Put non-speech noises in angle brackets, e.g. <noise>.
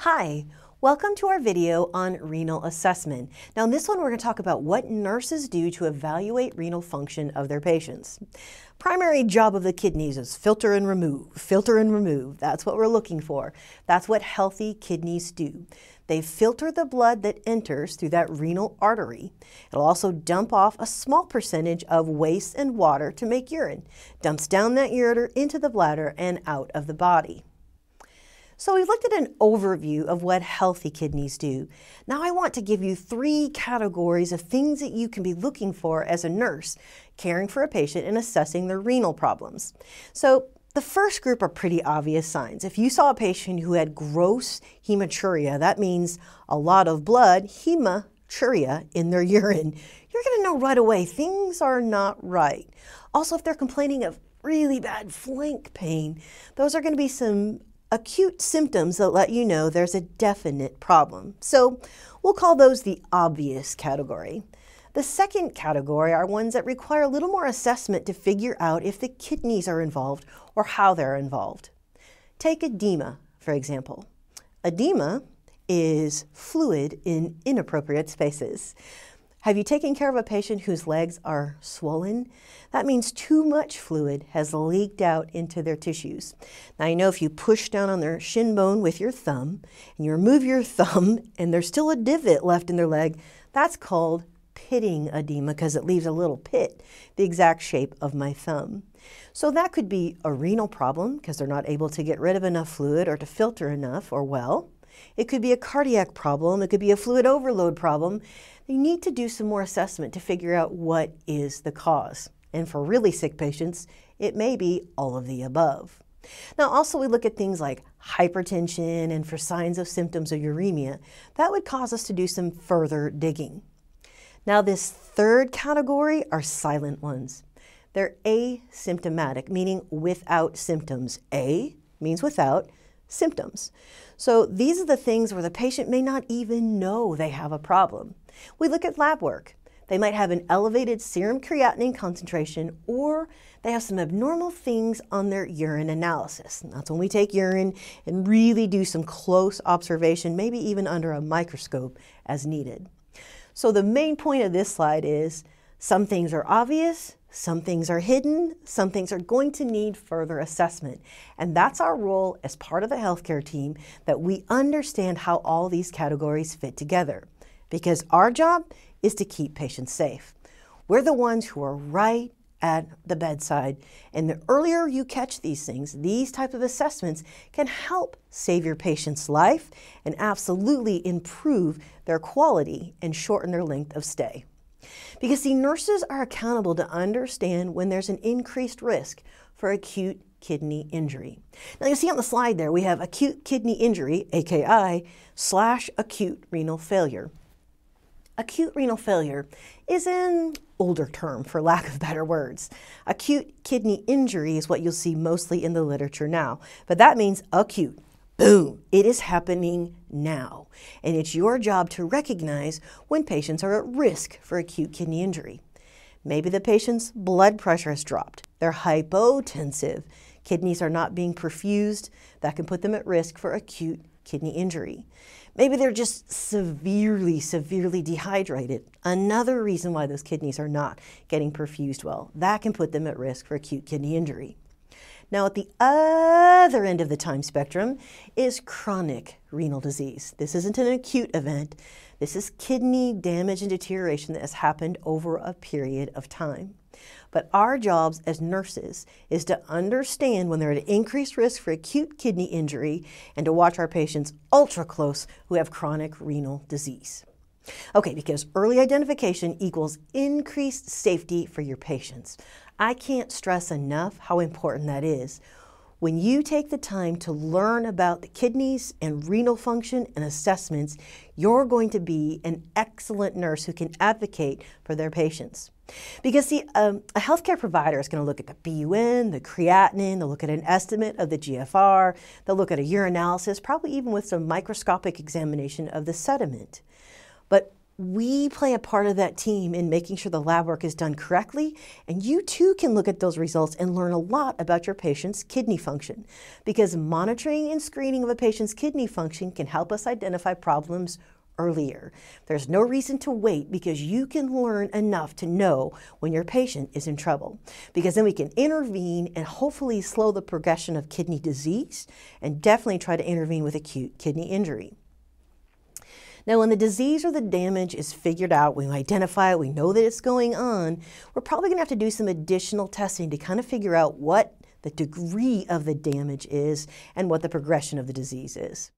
Hi, welcome to our video on renal assessment. Now in this one we're going to talk about what nurses do to evaluate renal function of their patients. Primary job of the kidneys is filter and remove, filter and remove. That's what we're looking for. That's what healthy kidneys do. They filter the blood that enters through that renal artery. It'll also dump off a small percentage of waste and water to make urine. Dumps down that ureter into the bladder and out of the body. So we've looked at an overview of what healthy kidneys do. Now I want to give you three categories of things that you can be looking for as a nurse caring for a patient and assessing their renal problems. So the first group are pretty obvious signs. If you saw a patient who had gross hematuria, that means a lot of blood, hematuria, in their <laughs> urine, you're going to know right away things are not right. Also, if they're complaining of really bad flank pain, those are going to be some acute symptoms that let you know there's a definite problem. So we'll call those the obvious category. The second category are ones that require a little more assessment to figure out if the kidneys are involved or how they're involved. Take edema, for example. Edema is fluid in inappropriate spaces. Have you taken care of a patient whose legs are swollen? That means too much fluid has leaked out into their tissues. Now, you know if you push down on their shin bone with your thumb and you remove your <laughs> thumb and there's still a divot left in their leg, that's called pitting edema because it leaves a little pit the exact shape of my thumb. So that could be a renal problem because they're not able to get rid of enough fluid or to filter enough or well. It could be a cardiac problem, it could be a fluid overload problem. You need to do some more assessment to figure out what is the cause. And for really sick patients, it may be all of the above. Now, also, we look at things like hypertension and for signs of symptoms of uremia. That would cause us to do some further digging. Now, this third category are silent ones. They're asymptomatic, meaning without symptoms. A means without, symptoms. So these are the things where the patient may not even know they have a problem. We look at lab work. They might have an elevated serum creatinine concentration or they have some abnormal things on their urine analysis. And that's when we take urine and really do some close observation, maybe even under a microscope as needed. So the main point of this slide is some things are obvious some things are hidden, some things are going to need further assessment. And that's our role as part of the healthcare team that we understand how all these categories fit together. Because our job is to keep patients safe. We're the ones who are right at the bedside. And the earlier you catch these things, these type of assessments can help save your patient's life and absolutely improve their quality and shorten their length of stay. Because, see, nurses are accountable to understand when there's an increased risk for acute kidney injury. Now, you see on the slide there, we have acute kidney injury, AKI, slash acute renal failure. Acute renal failure is an older term, for lack of better words. Acute kidney injury is what you'll see mostly in the literature now, but that means acute Boom, it is happening now. And it's your job to recognize when patients are at risk for acute kidney injury. Maybe the patient's blood pressure has dropped, they're hypotensive, kidneys are not being perfused, that can put them at risk for acute kidney injury. Maybe they're just severely, severely dehydrated. Another reason why those kidneys are not getting perfused well. That can put them at risk for acute kidney injury. Now, at the other end of the time spectrum is chronic renal disease. This isn't an acute event. This is kidney damage and deterioration that has happened over a period of time. But our jobs as nurses is to understand when they're at increased risk for acute kidney injury and to watch our patients ultra close who have chronic renal disease. Okay, because early identification equals increased safety for your patients. I can't stress enough how important that is. When you take the time to learn about the kidneys and renal function and assessments, you're going to be an excellent nurse who can advocate for their patients. Because, see, um, a healthcare provider is going to look at the BUN, the creatinine, they'll look at an estimate of the GFR, they'll look at a urinalysis, probably even with some microscopic examination of the sediment. But we play a part of that team in making sure the lab work is done correctly, and you too can look at those results and learn a lot about your patient's kidney function. Because monitoring and screening of a patient's kidney function can help us identify problems earlier. There's no reason to wait because you can learn enough to know when your patient is in trouble. Because then we can intervene and hopefully slow the progression of kidney disease and definitely try to intervene with acute kidney injury. Now, when the disease or the damage is figured out, we identify it, we know that it's going on, we're probably going to have to do some additional testing to kind of figure out what the degree of the damage is and what the progression of the disease is.